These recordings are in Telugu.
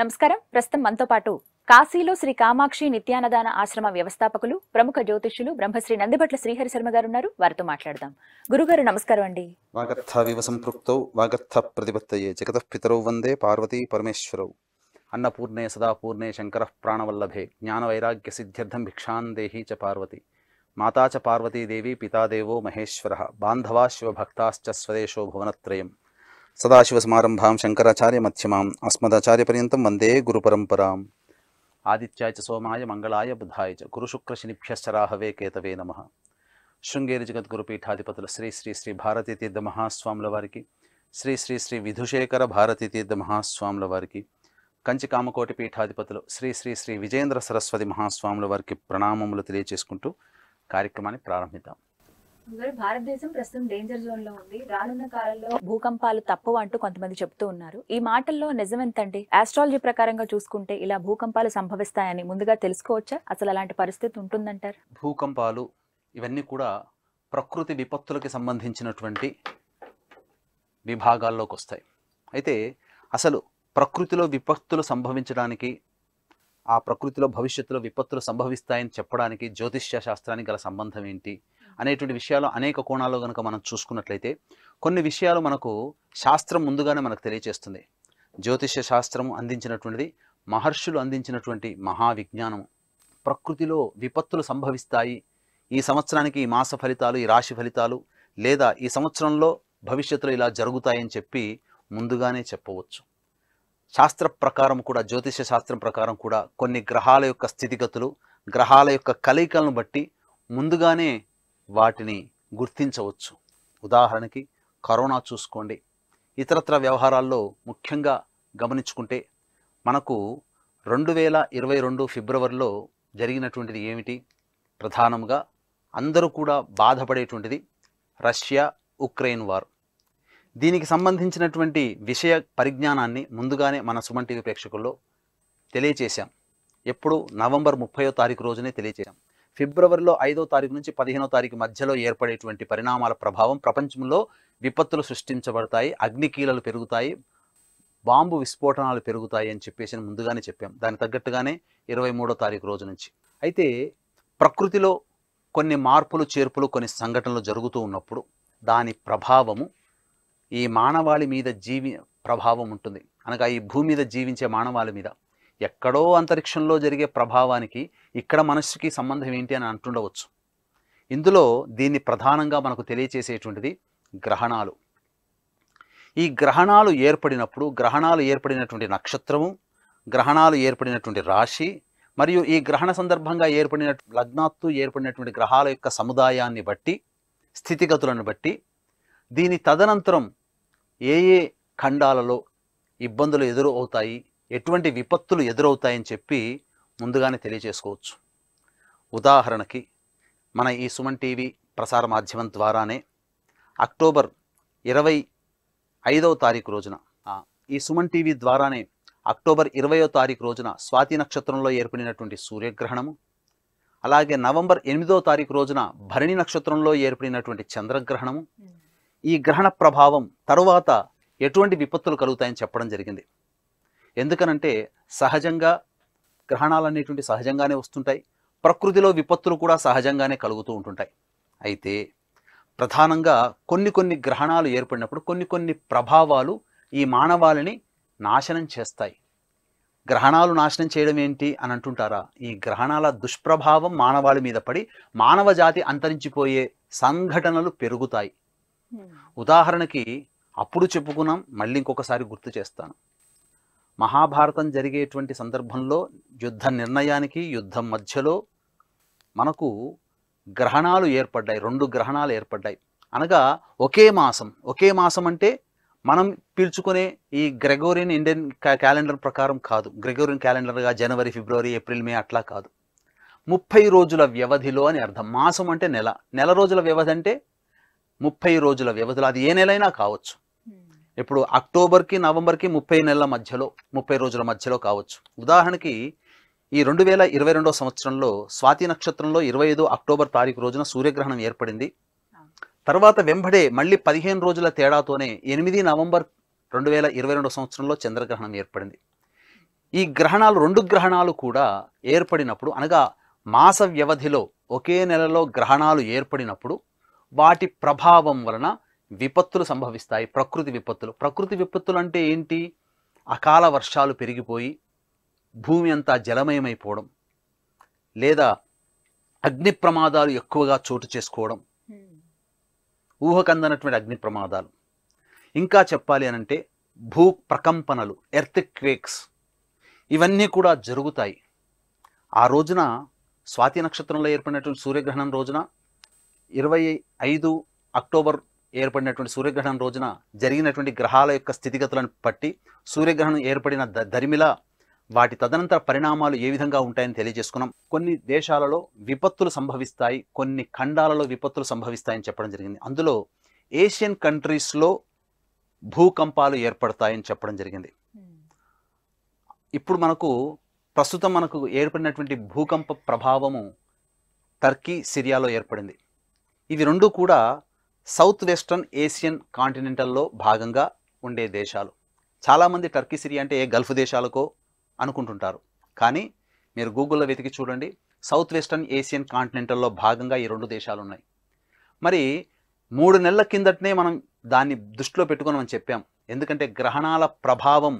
నమస్కారం ప్రస్తుతం మనతో పాటు కాశీలో శ్రీ కామాక్షి నిత్యానదాన ఆశ్రమ వ్యవస్థాపకులు ప్రముఖ జ్యోతిష్యులు బ్రహ్మశ్రీ నందిభట్ల శ్రీహరి శర్మ గారు ఉన్నారు వారితో మాట్లాడదాం గురుగారు నమస్కారం అండి వాగర్థవివ వాగర్థ జగత పితరౌ వందే పార్వతి పరమేశ్వరౌ అన్నపూర్ణే సదాపూర్ణే శంకర ప్రాణవల్లభే జ్ఞానవైరాగ్య సిద్ధ్యర్థం భిక్షాందేహి చ పార్వతి మాతా చ పార్వతీదేవి పితాదేవో మహేశ్వర బాంధవా శివభక్తాశ్చ స్వదేశో భువనత్రయం సదాశివ సమారంభాం శంకరాచార్య మధ్యమాం పర్యంతం వందే పరంపరాం ఆదిత్యాయ చ సోమాయ మంగళాయ బుధాయ చ గురుశుక్రశనిభ్యశ్చరాహవే కేతవే నమ శృంగేరి జగద్గురుపీఠాధిపతుల శ్రీ శ్రీ శ్రీ భారతీతీర్థ మహాస్వాముల వారికి శ్రీ శ్రీ శ్రీ విధుశేఖర భారతీతీర్థ మహాస్వాముల వారికి కంచి కామకోటి పీఠాధిపతులు శ్రీ శ్రీ శ్రీ విజేంద్ర సరస్వతి మహాస్వాముల వారికి ప్రణామములు తెలియచేసుకుంటూ కార్యక్రమాన్ని ప్రారంభిద్దాం భారతదేశం ప్రస్తుతం డేంజర్ జోన్ లో ఉంది రానున్న కాలంలో భూకంపాలు తప్పవు అంటూ కొంతమంది చెప్తూ ఉన్నారు ఈ మాటల్లో నిజం ఆస్ట్రాలజీ ప్రకారంగా చూసుకుంటే ఇలా భూకంపాలు సంభవిస్తాయని ముందుగా తెలుసుకోవచ్చా అసలు అలాంటి పరిస్థితి ఉంటుందంటారు భూకంపాలు ఇవన్నీ కూడా ప్రకృతి విపత్తులకి సంబంధించినటువంటి విభాగాల్లోకి వస్తాయి అయితే అసలు ప్రకృతిలో విపత్తులు సంభవించడానికి ఆ ప్రకృతిలో భవిష్యత్తులో విపత్తులు సంభవిస్తాయని చెప్పడానికి జ్యోతిష్య శాస్త్రానికి గల సంబంధం ఏంటి అనేటువంటి విషయాలు అనేక కోణాల్లో కనుక మనం చూసుకున్నట్లయితే కొన్ని విషయాలు మనకు శాస్త్రం ముందుగానే మనకు తెలియచేస్తుంది జ్యోతిష్య శాస్త్రము అందించినటువంటిది మహర్షులు అందించినటువంటి మహావిజ్ఞానము ప్రకృతిలో విపత్తులు సంభవిస్తాయి ఈ సంవత్సరానికి ఈ మాస ఫలితాలు ఈ రాశి ఫలితాలు లేదా ఈ సంవత్సరంలో భవిష్యత్తులో ఇలా జరుగుతాయని చెప్పి ముందుగానే చెప్పవచ్చు శాస్త్ర ప్రకారం కూడా జ్యోతిష శాస్త్రం ప్రకారం కూడా కొన్ని గ్రహాల యొక్క స్థితిగతులు గ్రహాల యొక్క కలయికలను బట్టి ముందుగానే వాటిని గుర్తించవచ్చు ఉదాహరణకి కరోనా చూసుకోండి ఇతరత్ర వ్యవహారాల్లో ముఖ్యంగా గమనించుకుంటే మనకు రెండు వేల ఇరవై రెండు ఫిబ్రవరిలో జరిగినటువంటిది ఏమిటి ప్రధానంగా అందరూ కూడా బాధపడేటువంటిది రష్యా ఉక్రెయిన్ వార్ దీనికి సంబంధించినటువంటి విషయ పరిజ్ఞానాన్ని ముందుగానే మన సుమన్ టీవీ ప్రేక్షకుల్లో తెలియచేశాం ఎప్పుడు నవంబర్ ముప్పయో తారీఖు రోజునే తెలియచేశాం ఫిబ్రవరిలో ఐదో తారీఖు నుంచి పదిహేనో తారీఖు మధ్యలో ఏర్పడేటువంటి పరిణామాల ప్రభావం ప్రపంచంలో విపత్తులు సృష్టించబడతాయి అగ్నికీలలు పెరుగుతాయి బాంబు విస్ఫోటనాలు పెరుగుతాయి అని చెప్పేసి ముందుగానే చెప్పాం దానికి తగ్గట్టుగానే ఇరవై మూడో తారీఖు రోజు నుంచి అయితే ప్రకృతిలో కొన్ని మార్పులు చేర్పులు కొన్ని సంఘటనలు జరుగుతూ ఉన్నప్పుడు దాని ప్రభావము ఈ మానవాళి మీద జీవి ప్రభావం ఉంటుంది అనగా ఈ భూమి మీద జీవించే మానవాళి మీద ఎక్కడో అంతరిక్షంలో జరిగే ప్రభావానికి ఇక్కడ మనస్సుకి సంబంధం ఏంటి అని అంటుండవచ్చు ఇందులో దీన్ని ప్రధానంగా మనకు తెలియచేసేటువంటిది గ్రహణాలు ఈ గ్రహణాలు ఏర్పడినప్పుడు గ్రహణాలు ఏర్పడినటువంటి నక్షత్రము గ్రహణాలు ఏర్పడినటువంటి రాశి మరియు ఈ గ్రహణ సందర్భంగా ఏర్పడిన లగ్నాత్తు ఏర్పడినటువంటి గ్రహాల యొక్క సముదాయాన్ని బట్టి స్థితిగతులను బట్టి దీని తదనంతరం ఏ ఏ ఖండాలలో ఇబ్బందులు ఎదురు అవుతాయి ఎటువంటి విపత్తులు ఎదురవుతాయని చెప్పి ముందుగానే తెలియజేసుకోవచ్చు ఉదాహరణకి మన ఈ సుమన్ టీవీ ప్రసార మాధ్యమం ద్వారానే అక్టోబర్ ఇరవై ఐదవ తారీఖు రోజున ఈ సుమన్ టీవీ ద్వారానే అక్టోబర్ ఇరవయో తారీఖు రోజున స్వాతి నక్షత్రంలో ఏర్పడినటువంటి సూర్యగ్రహణము అలాగే నవంబర్ ఎనిమిదో తారీఖు రోజున భరణి నక్షత్రంలో ఏర్పడినటువంటి చంద్రగ్రహణము ఈ గ్రహణ ప్రభావం తరువాత ఎటువంటి విపత్తులు కలుగుతాయని చెప్పడం జరిగింది ఎందుకనంటే సహజంగా గ్రహణాలు అనేటువంటి సహజంగానే వస్తుంటాయి ప్రకృతిలో విపత్తులు కూడా సహజంగానే కలుగుతూ ఉంటుంటాయి అయితే ప్రధానంగా కొన్ని కొన్ని గ్రహణాలు ఏర్పడినప్పుడు కొన్ని కొన్ని ప్రభావాలు ఈ మానవాళిని నాశనం చేస్తాయి గ్రహణాలు నాశనం చేయడం ఏంటి అని అంటుంటారా ఈ గ్రహణాల దుష్ప్రభావం మానవాళి మీద పడి మానవ జాతి అంతరించిపోయే సంఘటనలు పెరుగుతాయి ఉదాహరణకి అప్పుడు చెప్పుకున్నాం మళ్ళీ ఇంకొకసారి గుర్తు చేస్తాను మహాభారతం జరిగేటువంటి సందర్భంలో యుద్ధ నిర్ణయానికి యుద్ధం మధ్యలో మనకు గ్రహణాలు ఏర్పడ్డాయి రెండు గ్రహణాలు ఏర్పడ్డాయి అనగా ఒకే మాసం ఒకే మాసం అంటే మనం పీల్చుకునే ఈ గ్రెగోరియన్ ఇండియన్ క్యాలెండర్ ప్రకారం కాదు గ్రెగోరియన్ క్యాలెండర్గా జనవరి ఫిబ్రవరి ఏప్రిల్ మే అట్లా కాదు ముప్పై రోజుల వ్యవధిలో అని అర్థం మాసం అంటే నెల నెల రోజుల వ్యవధి అంటే ముప్పై రోజుల వ్యవధిలో అది ఏ నెలైనా కావచ్చు ఇప్పుడు అక్టోబర్కి నవంబర్కి ముప్పై నెలల మధ్యలో ముప్పై రోజుల మధ్యలో కావచ్చు ఉదాహరణకి ఈ రెండు వేల ఇరవై రెండో సంవత్సరంలో స్వాతి నక్షత్రంలో ఇరవై ఐదు అక్టోబర్ తారీఖు రోజున సూర్యగ్రహణం ఏర్పడింది తర్వాత వెంబడే మళ్ళీ పదిహేను రోజుల తేడాతోనే ఎనిమిది నవంబర్ రెండు వేల ఇరవై రెండో సంవత్సరంలో చంద్రగ్రహణం ఏర్పడింది ఈ గ్రహణాలు రెండు గ్రహణాలు కూడా ఏర్పడినప్పుడు అనగా మాస వ్యవధిలో ఒకే నెలలో గ్రహణాలు ఏర్పడినప్పుడు వాటి ప్రభావం వలన విపత్తులు సంభవిస్తాయి ప్రకృతి విపత్తులు ప్రకృతి విపత్తులు అంటే ఏంటి అకాల వర్షాలు పెరిగిపోయి భూమి అంతా జలమయమైపోవడం లేదా అగ్ని ప్రమాదాలు ఎక్కువగా చోటు చేసుకోవడం ఊహకందనటువంటి అగ్ని ప్రమాదాలు ఇంకా చెప్పాలి అనంటే భూ ప్రకంపనలు ఎర్త్ క్వేక్స్ ఇవన్నీ కూడా జరుగుతాయి ఆ రోజున స్వాతి నక్షత్రంలో ఏర్పడినటువంటి సూర్యగ్రహణం రోజున ఇరవై ఐదు అక్టోబర్ ఏర్పడినటువంటి సూర్యగ్రహణం రోజున జరిగినటువంటి గ్రహాల యొక్క స్థితిగతులను బట్టి సూర్యగ్రహణం ఏర్పడిన దరిమిలా వాటి తదనంతర పరిణామాలు ఏ విధంగా ఉంటాయని తెలియజేసుకున్నాం కొన్ని దేశాలలో విపత్తులు సంభవిస్తాయి కొన్ని ఖండాలలో విపత్తులు సంభవిస్తాయని చెప్పడం జరిగింది అందులో ఏషియన్ కంట్రీస్లో భూకంపాలు ఏర్పడతాయని చెప్పడం జరిగింది ఇప్పుడు మనకు ప్రస్తుతం మనకు ఏర్పడినటువంటి భూకంప ప్రభావము టర్కీ సిరియాలో ఏర్పడింది ఇవి రెండు కూడా సౌత్ వెస్ట్రన్ ఏషియన్ కాంటినెంటల్లో భాగంగా ఉండే దేశాలు చాలామంది టర్కీ సిరి అంటే ఏ గల్ఫ్ దేశాలకో అనుకుంటుంటారు కానీ మీరు గూగుల్లో వెతికి చూడండి సౌత్ వెస్ట్రన్ ఏషియన్ కాంటినెంటల్లో భాగంగా ఈ రెండు దేశాలు ఉన్నాయి మరి మూడు నెలల కిందటనే మనం దాన్ని దృష్టిలో పెట్టుకొని మనం చెప్పాం ఎందుకంటే గ్రహణాల ప్రభావం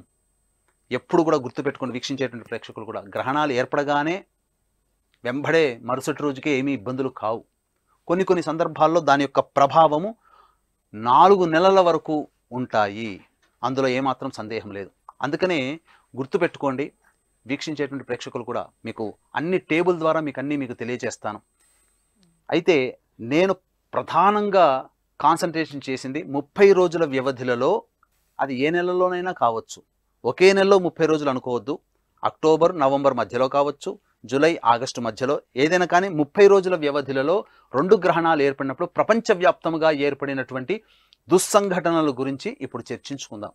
ఎప్పుడు కూడా గుర్తుపెట్టుకొని వీక్షించేటువంటి ప్రేక్షకులు కూడా గ్రహణాలు ఏర్పడగానే వెంబడే మరుసటి రోజుకే ఏమీ ఇబ్బందులు కావు కొన్ని కొన్ని సందర్భాల్లో దాని యొక్క ప్రభావము నాలుగు నెలల వరకు ఉంటాయి అందులో ఏమాత్రం సందేహం లేదు అందుకనే గుర్తుపెట్టుకోండి వీక్షించేటువంటి ప్రేక్షకులు కూడా మీకు అన్ని టేబుల్ ద్వారా మీకు అన్నీ మీకు తెలియజేస్తాను అయితే నేను ప్రధానంగా కాన్సన్ట్రేషన్ చేసింది ముప్పై రోజుల వ్యవధిలలో అది ఏ నెలలోనైనా కావచ్చు ఒకే నెలలో ముప్పై రోజులు అనుకోవద్దు అక్టోబర్ నవంబర్ మధ్యలో కావచ్చు జూలై ఆగస్టు మధ్యలో ఏదైనా కానీ ముప్పై రోజుల వ్యవధిలలో రెండు గ్రహణాలు ఏర్పడినప్పుడు ప్రపంచవ్యాప్తంగా ఏర్పడినటువంటి దుస్సంఘటనల గురించి ఇప్పుడు చర్చించుకుందాం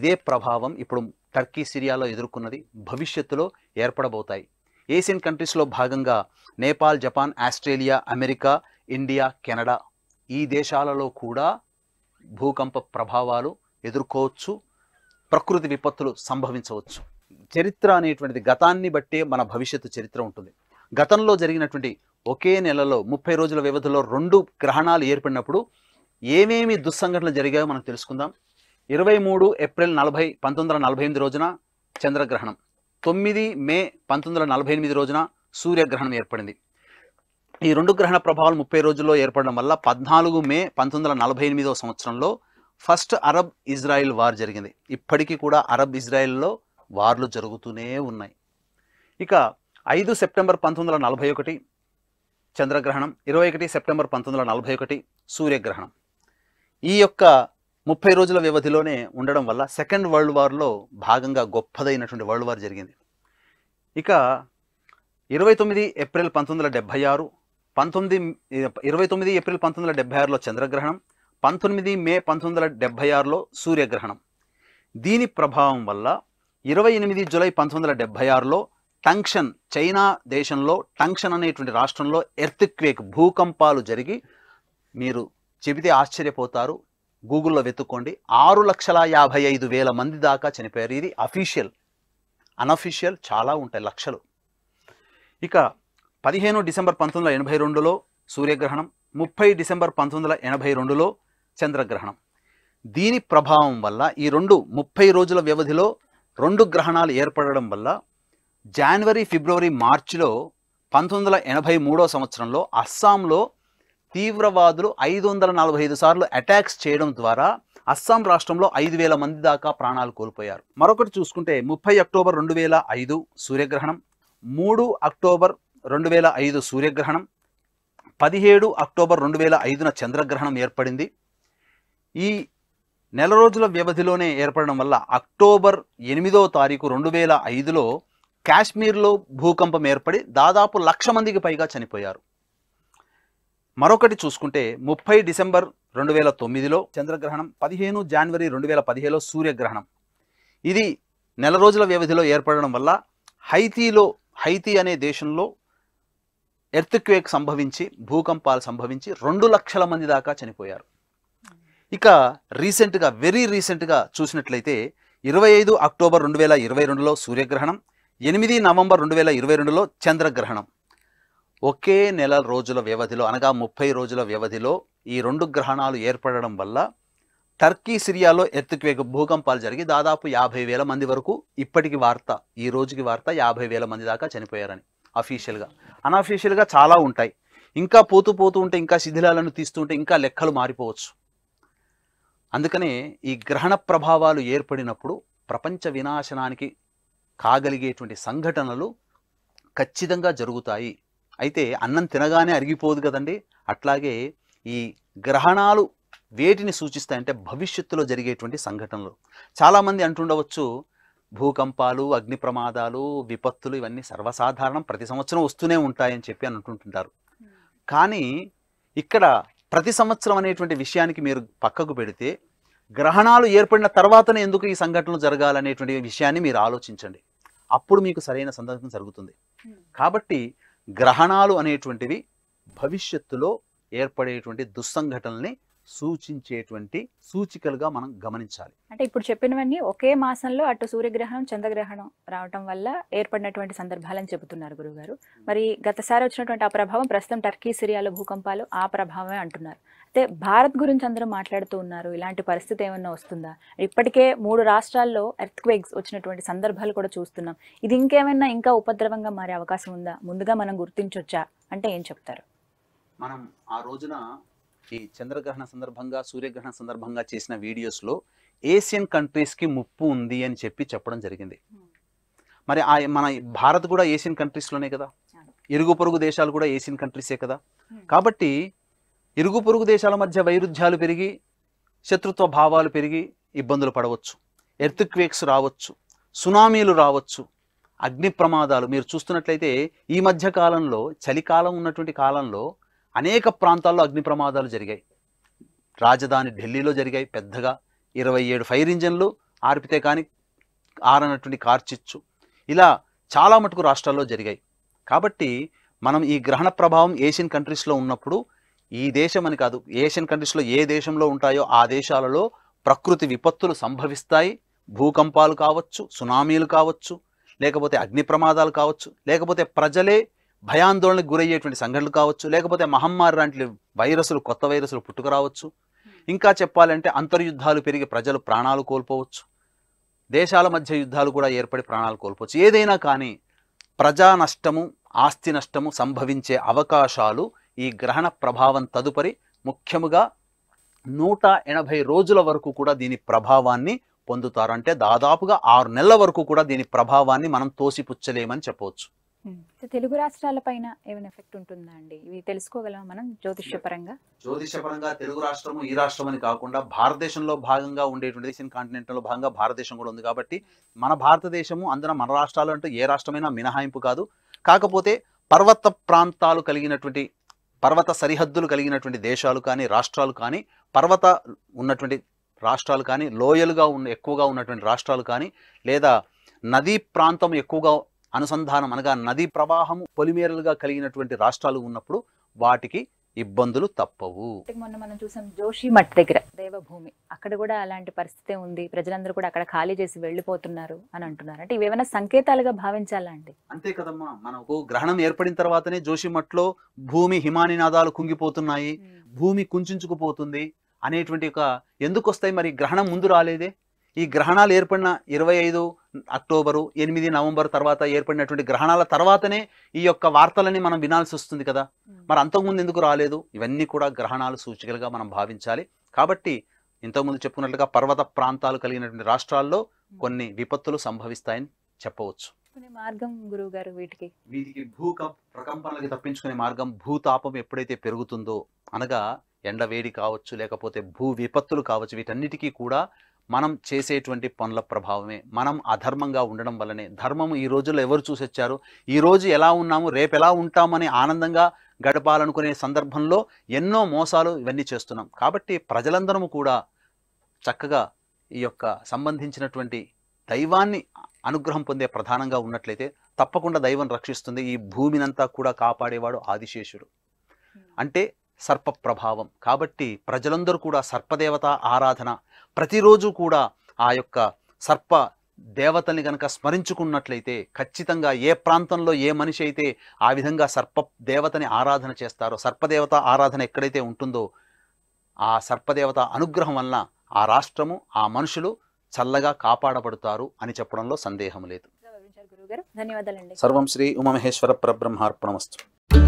ఇదే ప్రభావం ఇప్పుడు టర్కీ సిరియాలో ఎదుర్కొన్నది భవిష్యత్తులో ఏర్పడబోతాయి ఏషియన్ కంట్రీస్లో భాగంగా Nepal Japan Australia America India Canada ఈ దేశాలలో కూడా భూకంప ప్రభావాలు ఎదుర్కోవచ్చు ప్రకృతి విపత్తులు సంభవించవచ్చు చరిత్ర అనేటువంటిది గతాన్ని బట్టే మన భవిష్యత్తు చరిత్ర ఉంటుంది గతంలో జరిగినటువంటి ఒకే నెలలో ముప్పై రోజుల వ్యవధిలో రెండు గ్రహణాలు ఏర్పడినప్పుడు ఏమేమి దుస్సంఘటనలు జరిగాయో మనం తెలుసుకుందాం ఇరవై మూడు ఏప్రిల్ నలభై పంతొమ్మిది వందల నలభై ఎనిమిది రోజున చంద్రగ్రహణం తొమ్మిది మే పంతొమ్మిది నలభై ఎనిమిది రోజున సూర్యగ్రహణం ఏర్పడింది ఈ రెండు గ్రహణ ప్రభావాలు ముప్పై రోజుల్లో ఏర్పడడం వల్ల పద్నాలుగు మే పంతొమ్మిది నలభై సంవత్సరంలో ఫస్ట్ అరబ్ ఇజ్రాయిల్ వార్ జరిగింది ఇప్పటికీ కూడా అరబ్ ఇజ్రాయిల్లో వార్లు జరుగుతూనే ఉన్నాయి ఇక ఐదు సెప్టెంబర్ పంతొమ్మిది వందల నలభై ఒకటి చంద్రగ్రహణం ఇరవై ఒకటి సెప్టెంబర్ పంతొమ్మిది వందల నలభై ఒకటి సూర్యగ్రహణం ఈ యొక్క ముప్పై రోజుల వ్యవధిలోనే ఉండడం వల్ల సెకండ్ వరల్డ్ వార్లో భాగంగా గొప్పదైనటువంటి వరల్డ్ వార్ జరిగింది ఇక ఇరవై తొమ్మిది ఏప్రిల్ పంతొమ్మిది వందల ఆరు పంతొమ్మిది ఇరవై తొమ్మిది ఏప్రిల్ పంతొమ్మిది వందల డెబ్భై ఆరులో చంద్రగ్రహణం పంతొమ్మిది మే పంతొమ్మిది వందల డెబ్భై ఆరులో సూర్యగ్రహణం దీని ప్రభావం వల్ల ఇరవై ఎనిమిది జులై పంతొమ్మిది వందల డెబ్బై ఆరులో టంక్షన్ చైనా దేశంలో టంక్షన్ అనేటువంటి రాష్ట్రంలో ఎర్త్ క్వేక్ భూకంపాలు జరిగి మీరు చెబితే ఆశ్చర్యపోతారు గూగుల్లో వెతుక్కోండి ఆరు లక్షల యాభై ఐదు వేల మంది దాకా చనిపోయారు ఇది అఫీషియల్ అనఫీషియల్ చాలా ఉంటాయి లక్షలు ఇక పదిహేను డిసెంబర్ పంతొమ్మిది వందల ఎనభై రెండులో సూర్యగ్రహణం ముప్పై డిసెంబర్ పంతొమ్మిది వందల ఎనభై రెండులో చంద్రగ్రహణం దీని ప్రభావం వల్ల ఈ రెండు ముప్పై రోజుల వ్యవధిలో రెండు గ్రహణాలు ఏర్పడడం వల్ల జనవరి ఫిబ్రవరి మార్చిలో పంతొమ్మిది వందల ఎనభై మూడో సంవత్సరంలో అస్సాంలో తీవ్రవాదులు ఐదు వందల నలభై ఐదు సార్లు అటాక్స్ చేయడం ద్వారా అస్సాం రాష్ట్రంలో ఐదు వేల మంది దాకా ప్రాణాలు కోల్పోయారు మరొకటి చూసుకుంటే ముప్పై అక్టోబర్ రెండు వేల ఐదు సూర్యగ్రహణం మూడు అక్టోబర్ రెండు వేల ఐదు సూర్యగ్రహణం పదిహేడు అక్టోబర్ రెండు వేల ఐదున చంద్రగ్రహణం ఏర్పడింది ఈ నెల రోజుల వ్యవధిలోనే ఏర్పడడం వల్ల అక్టోబర్ ఎనిమిదో తారీఖు రెండు వేల ఐదులో కాశ్మీర్లో భూకంపం ఏర్పడి దాదాపు లక్ష మందికి పైగా చనిపోయారు మరొకటి చూసుకుంటే ముప్పై డిసెంబర్ రెండు వేల తొమ్మిదిలో చంద్రగ్రహణం పదిహేను జనవరి రెండు వేల పదిహేలో సూర్యగ్రహణం ఇది నెల రోజుల వ్యవధిలో ఏర్పడడం వల్ల హైతీలో హైతీ అనే దేశంలో ఎర్త్క్వేక్ సంభవించి భూకంపాలు సంభవించి రెండు లక్షల మంది దాకా చనిపోయారు ఇక రీసెంట్గా వెరీ రీసెంట్గా చూసినట్లయితే ఇరవై ఐదు అక్టోబర్ రెండు వేల ఇరవై రెండులో సూర్యగ్రహణం ఎనిమిది నవంబర్ రెండు వేల ఇరవై రెండులో చంద్రగ్రహణం ఒకే నెల రోజుల వ్యవధిలో అనగా ముప్పై రోజుల వ్యవధిలో ఈ రెండు గ్రహణాలు ఏర్పడడం వల్ల టర్కీ సిరియాలో ఎత్తుక్వేగ భూకంపాలు జరిగి దాదాపు యాభై వేల మంది వరకు ఇప్పటికి వార్త ఈ రోజుకి వార్త యాభై వేల మంది దాకా చనిపోయారని అఫీషియల్గా అన్అఫీషియల్గా చాలా ఉంటాయి ఇంకా పోతూ పోతూ ఉంటే ఇంకా శిథిలాలను తీస్తుంటే ఇంకా లెక్కలు మారిపోవచ్చు అందుకనే ఈ గ్రహణ ప్రభావాలు ఏర్పడినప్పుడు ప్రపంచ వినాశనానికి కాగలిగేటువంటి సంఘటనలు ఖచ్చితంగా జరుగుతాయి అయితే అన్నం తినగానే అరిగిపోదు కదండి అట్లాగే ఈ గ్రహణాలు వేటిని సూచిస్తాయంటే భవిష్యత్తులో జరిగేటువంటి సంఘటనలు చాలామంది అంటుండవచ్చు భూకంపాలు అగ్ని ప్రమాదాలు విపత్తులు ఇవన్నీ సర్వసాధారణం ప్రతి సంవత్సరం వస్తూనే ఉంటాయని చెప్పి అని అంటుంటుంటారు కానీ ఇక్కడ ప్రతి సంవత్సరం అనేటువంటి విషయానికి మీరు పక్కకు పెడితే గ్రహణాలు ఏర్పడిన తర్వాతనే ఎందుకు ఈ సంఘటనలు జరగాలనేటువంటి విషయాన్ని మీరు ఆలోచించండి అప్పుడు మీకు సరైన సందర్భం జరుగుతుంది కాబట్టి గ్రహణాలు అనేటువంటివి భవిష్యత్తులో ఏర్పడేటువంటి దుస్సంఘటనల్ని సూచించేటువంటి సూచికలుగా మనం గమనించాలి అంటే ఇప్పుడు చెప్పినవన్నీ ఒకే మాసంలో అటు సూర్యగ్రహణం చంద్రగ్రహణం రావటం వల్ల ఏర్పడినటువంటి సందర్భాలని చెబుతున్నారు గురుగారు మరి గతసారి వచ్చినటువంటి ఆ ప్రభావం ప్రస్తుతం టర్కీ సిరియాలో భూకంపాలు ఆ ప్రభావమే అంటున్నారు అయితే భారత్ గురించి అందరూ మాట్లాడుతూ ఉన్నారు ఇలాంటి పరిస్థితి ఏమన్నా వస్తుందా ఇప్పటికే మూడు రాష్ట్రాల్లో ఎర్త్ క్వేక్స్ వచ్చినటువంటి సందర్భాలు కూడా చూస్తున్నాం ఇది ఇంకేమైనా ఇంకా ఉపద్రవంగా మారే అవకాశం ఉందా ముందుగా మనం గుర్తించొచ్చా అంటే ఏం చెప్తారు మనం ఆ రోజున ఈ చంద్రగ్రహణ సందర్భంగా సూర్యగ్రహణ సందర్భంగా చేసిన వీడియోస్లో ఏషియన్ కంట్రీస్కి ముప్పు ఉంది అని చెప్పి చెప్పడం జరిగింది మరి ఆ మన భారత్ కూడా ఏషియన్ కంట్రీస్లోనే కదా ఇరుగు పొరుగు దేశాలు కూడా ఏషియన్ కంట్రీసే కదా కాబట్టి ఇరుగు పొరుగు దేశాల మధ్య వైరుధ్యాలు పెరిగి శత్రుత్వ భావాలు పెరిగి ఇబ్బందులు పడవచ్చు ఎర్త్క్వేక్స్ రావచ్చు సునామీలు రావచ్చు అగ్ని ప్రమాదాలు మీరు చూస్తున్నట్లయితే ఈ మధ్య కాలంలో చలికాలం ఉన్నటువంటి కాలంలో అనేక ప్రాంతాల్లో అగ్ని ప్రమాదాలు జరిగాయి రాజధాని ఢిల్లీలో జరిగాయి పెద్దగా ఇరవై ఏడు ఫైర్ ఇంజన్లు ఆర్పితే కానీ ఆరనటువంటి కార్చిచ్చు ఇలా చాలా మటుకు రాష్ట్రాల్లో జరిగాయి కాబట్టి మనం ఈ గ్రహణ ప్రభావం ఏషియన్ కంట్రీస్లో ఉన్నప్పుడు ఈ దేశం అని కాదు ఏషియన్ కంట్రీస్లో ఏ దేశంలో ఉంటాయో ఆ దేశాలలో ప్రకృతి విపత్తులు సంభవిస్తాయి భూకంపాలు కావచ్చు సునామీలు కావచ్చు లేకపోతే అగ్ని ప్రమాదాలు కావచ్చు లేకపోతే ప్రజలే భయాందోళనకు గురయ్యేటువంటి సంఘటనలు కావచ్చు లేకపోతే మహమ్మారి లాంటి వైరస్లు కొత్త వైరస్లు పుట్టుకురావచ్చు hmm. ఇంకా చెప్పాలంటే అంతర్యుద్ధాలు పెరిగి ప్రజలు ప్రాణాలు కోల్పోవచ్చు దేశాల మధ్య యుద్ధాలు కూడా ఏర్పడి ప్రాణాలు కోల్పోవచ్చు ఏదైనా కానీ ప్రజా నష్టము ఆస్తి నష్టము సంభవించే అవకాశాలు ఈ గ్రహణ ప్రభావం తదుపరి ముఖ్యముగా నూట ఎనభై రోజుల వరకు కూడా దీని ప్రభావాన్ని పొందుతారు అంటే దాదాపుగా ఆరు నెలల వరకు కూడా దీని ప్రభావాన్ని మనం తోసిపుచ్చలేమని చెప్పవచ్చు తెలుగు రాష్ట్రాల పైన ఏమైనా ఎఫెక్ట్ ఉంటుందా అండి ఇవి తెలుసుకోగలమా మనం జ్యోతిష్యపరంగా పరంగా తెలుగు రాష్ట్రము ఈ రాష్ట్రం అని కాకుండా భారతదేశంలో భాగంగా ఉండేటువంటి ఏషియన్ లో భాగంగా భారతదేశం కూడా ఉంది కాబట్టి మన భారతదేశము అందున మన రాష్ట్రాలు అంటూ ఏ రాష్ట్రమైనా మినహాయింపు కాదు కాకపోతే పర్వత ప్రాంతాలు కలిగినటువంటి పర్వత సరిహద్దులు కలిగినటువంటి దేశాలు కానీ రాష్ట్రాలు కానీ పర్వత ఉన్నటువంటి రాష్ట్రాలు కానీ లోయలుగా ఉన్న ఎక్కువగా ఉన్నటువంటి రాష్ట్రాలు కానీ లేదా నదీ ప్రాంతం ఎక్కువగా అనుసంధానం అనగా నదీ ప్రవాహము పొలిమేరలుగా కలిగినటువంటి రాష్ట్రాలు ఉన్నప్పుడు వాటికి ఇబ్బందులు తప్పవు మొన్న మనం చూసాం జోషి మఠ్ దగ్గర దేవభూమి అక్కడ కూడా అలాంటి పరిస్థితి ఉంది ప్రజలందరూ కూడా అక్కడ ఖాళీ చేసి వెళ్ళిపోతున్నారు అని అంటున్నారు అంటే ఇవేమైనా సంకేతాలుగా భావించాలా అండి అంతే కదమ్మా మనకు గ్రహణం ఏర్పడిన తర్వాతనే జోషి మఠ్లో భూమి హిమానినాదాలు కుంగిపోతున్నాయి భూమి కుంచుకుపోతుంది అనేటువంటి ఒక ఎందుకు వస్తాయి మరి గ్రహణం ముందు రాలేదే ఈ గ్రహణాలు ఏర్పడిన ఇరవై ఐదు అక్టోబరు ఎనిమిది నవంబర్ తర్వాత ఏర్పడినటువంటి గ్రహణాల తర్వాతనే ఈ యొక్క వార్తలని మనం వినాల్సి వస్తుంది కదా మరి అంతకుముందు ఎందుకు రాలేదు ఇవన్నీ కూడా గ్రహణాలు సూచికలుగా మనం భావించాలి కాబట్టి ఇంతకుముందు చెప్పుకున్నట్లుగా పర్వత ప్రాంతాలు కలిగినటువంటి రాష్ట్రాల్లో కొన్ని విపత్తులు సంభవిస్తాయని చెప్పవచ్చు మార్గం గురువు గారు వీటికి వీటికి భూ ప్రకంపనలకి తప్పించుకునే మార్గం భూతాపం ఎప్పుడైతే పెరుగుతుందో అనగా ఎండ వేడి కావచ్చు లేకపోతే భూ విపత్తులు కావచ్చు వీటన్నిటికీ కూడా మనం చేసేటువంటి పనుల ప్రభావమే మనం అధర్మంగా ఉండడం వల్లనే ధర్మం ఈ రోజుల్లో ఎవరు చూసొచ్చారు ఈరోజు ఎలా ఉన్నాము రేపు ఎలా ఉంటామని ఆనందంగా గడపాలనుకునే సందర్భంలో ఎన్నో మోసాలు ఇవన్నీ చేస్తున్నాం కాబట్టి ప్రజలందరము కూడా చక్కగా ఈ యొక్క సంబంధించినటువంటి దైవాన్ని అనుగ్రహం పొందే ప్రధానంగా ఉన్నట్లయితే తప్పకుండా దైవం రక్షిస్తుంది ఈ భూమినంతా కూడా కాపాడేవాడు ఆదిశేషుడు అంటే సర్ప ప్రభావం కాబట్టి ప్రజలందరూ కూడా సర్పదేవత ఆరాధన ప్రతిరోజు కూడా ఆ యొక్క సర్ప దేవతని కనుక స్మరించుకున్నట్లయితే ఖచ్చితంగా ఏ ప్రాంతంలో ఏ మనిషి అయితే ఆ విధంగా సర్ప దేవతని ఆరాధన చేస్తారో సర్పదేవత ఆరాధన ఎక్కడైతే ఉంటుందో ఆ సర్పదేవత అనుగ్రహం వలన ఆ రాష్ట్రము ఆ మనుషులు చల్లగా కాపాడబడతారు అని చెప్పడంలో సందేహం లేదు ధన్యవాదాలండి సర్వం శ్రీ ఉమమహేశ్వర పరబ్రహ్మార్పణమస్తు